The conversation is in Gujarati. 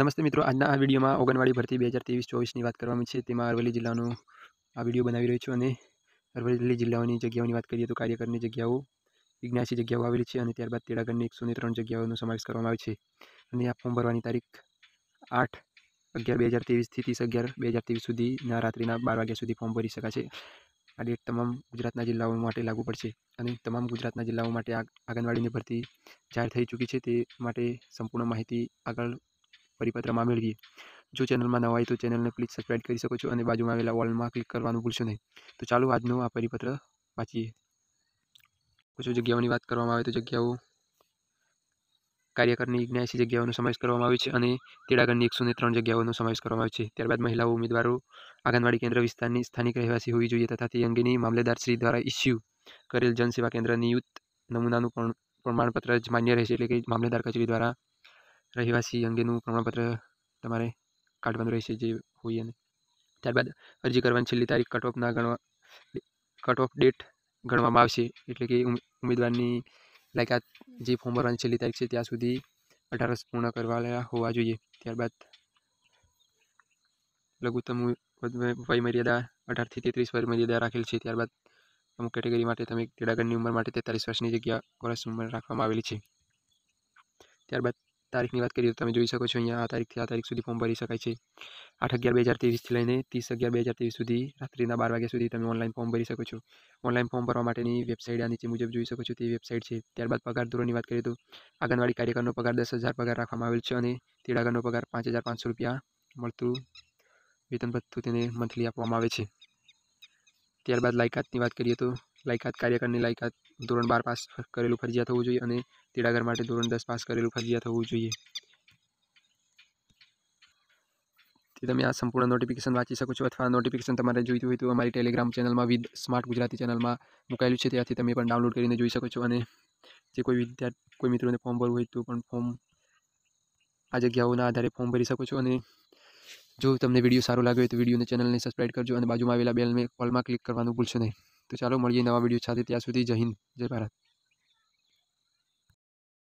નમસ્તે મિત્રો આજના આ વિડીયોમાં ઓગણવાડી ભરતી બે હજાર ત્રેવીસ ચોવીસની વાત કરવાની છે તેમાં અરવલ્લી જિલ્લાનું આ વિડીયો બનાવી રહ્યો છું અને અરવલ્લી જિલ્લાઓની જગ્યાઓની વાત કરીએ તો કાર્યકરની જગ્યાઓ ઇગ્યાસી જગ્યાઓ આવેલી છે અને ત્યારબાદ તેડાગઢની એકસો ત્રણ જગ્યાઓનો સમાવેશ કરવામાં આવે છે અને આ ફોર્મ ભરવાની તારીખ આઠ અગિયાર બે હજાર ત્રેવીસથી ત્રીસ અગિયાર બે હજાર ત્રેવીસ સુધીના રાત્રિના બાર વાગ્યા સુધી ફોર્મ ભરી શકાશે આ ડેટ તમામ ગુજરાતના જિલ્લાઓ માટે લાગુ પડશે અને તમામ ગુજરાતના જિલ્લાઓ માટે આ આંગણવાડીની ભરતી જાહેર થઈ ચૂકી છે તે માટે સંપૂર્ણ માહિતી આગળ પરિપત્રમાં મેળવીએ જો ચેનલમાં નવા હોય તો ચેનલને પ્લીઝ સબસ્ક્રાઈબ કરી શકો છો અને બાજુમાં આવેલા વોલમાં ક્લિક કરવાનું ભૂલશો નહીં તો ચાલુ આજનું આ પરિપત્ર વાંચીએ ઓછું જગ્યાઓની વાત કરવામાં આવે તો જગ્યાઓ કાર્યકરની અગિયાસી જગ્યાઓનો સમાવેશ કરવામાં આવ્યો છે અને તેડાગરની એકસો ને ત્રણ જગ્યાઓનો સમાવેશ કરવામાં આવ્યો છે ત્યારબાદ મહિલાઓ ઉમેદવારો આંગણવાડી કેન્દ્ર વિસ્તારની સ્થાનિક રહેવાસી હોવી જોઈએ તથા તે અંગેની મામલેદાર શ્રી દ્વારા ઇસ્યુ કરેલ જનસેવા કેન્દ્ર નિયુક્ત નમૂનાનું પણ પ્રમાણપત્ર જ માન્ય રહેશે એટલે કે મામલેદાર કચેરી દ્વારા રહેવાસી અંગેનું પ્રમાણપત્ર તમારે કાઢવાનું રહેશે જે હોય અને ત્યારબાદ અરજી કરવાની છેલ્લી તારીખ કટ ના ગણવા કટ ઓફ ડેટ ગણવામાં આવશે એટલે કે ઉમેદવારની લાયકાત જે ફોર્મ ભરવાની છેલ્લી તારીખ છે ત્યાં સુધી અઢાર વર્ષ પૂર્ણ કરવા હોવા જોઈએ ત્યારબાદ લઘુત્તમ વયમર્યાદા અઢારથી તેત્રીસ વયમર્યાદા રાખેલ છે ત્યારબાદ અમુક કેટેગરી માટે તમે ક્રીડાગરની ઉંમર માટે તેતાલીસ વર્ષની જગ્યા વર્ષ ઉંમર રાખવામાં આવેલી છે ત્યારબાદ તારીખની વાત કરીએ તો તમે જોઈ શકો છો અહીંયા આ તારીખથી આ તારીખ સુધી ફોર્મ ભરી શકાય છે આઠ અગિયાર બે હજાર ત્રેવીસથી લઈને ત્રીસ અગિયાર બે હજાર ત્રેવીસ સુધી રાત્રિના બાર વાગ્યા સુધી તમે ઓનલાઈન ફોર્મ ભરી શકો છો ઓનલાઈન ફોર્મ ભરવા માટેની વેબસાઇટ આ નીચે મુજબ જોઈ શકો છો તે વેબસાઇટ છે ત્યારબાદ પગાર ધોરણની વાત કરીએ તો આંગણવાડી કાર્યકરનો પગાર દસ હજાર પગાર રાખવામાં આવેલ છે અને તેડાગરનો પગાર પાંચ હજાર પાંચસો રૂપિયા મળતું વેતન ભથ્થું તેને મંથલી આપવામાં આવે છે ત્યારબાદ લાયકાતની વાત કરીએ તો લાયકાત કાર્યકરની લાયકાત ધોરણ બાર પાસ કરેલું ફરજિયાત હોવું જોઈએ અને તેડાગર માટે ધોરણ દસ પાસ કરેલું ફરજિયાત હોવું જોઈએ તે તમે આ સંપૂર્ણ નોટિફિકેશન વાંચી શકો છો અથવા નોટિફિકેશન તમારે જોઈતું હોય તો અમારી ટેલિગ્રામ ચેનલમાં વિથ સ્માર્ટ ગુજરાતી ચેનલમાં મુકાયેલું છે ત્યાંથી તમે પણ ડાઉનલોડ કરીને જોઈ શકો છો અને જે કોઈ વિદ્યાર્થી કોઈ મિત્રોને ફોર્મ ભરવું હોય તો પણ ફોર્મ આ જગ્યાઓના આધારે ફોર્મ ભરી શકો છો અને જો તમને વિડીયો સારો લાગ્યો હોય તો વિડીયોને ચેનલને સબસ્ક્રાઈબ કરજો અને બાજુમાં આવેલા બેલને કોલમાં ક્લિક કરવાનું ભૂલશો નહીં તો ચાલો મળીએ નવા વિડીયો સાથે ત્યાં સુધી જય હિન્દ જય ભારત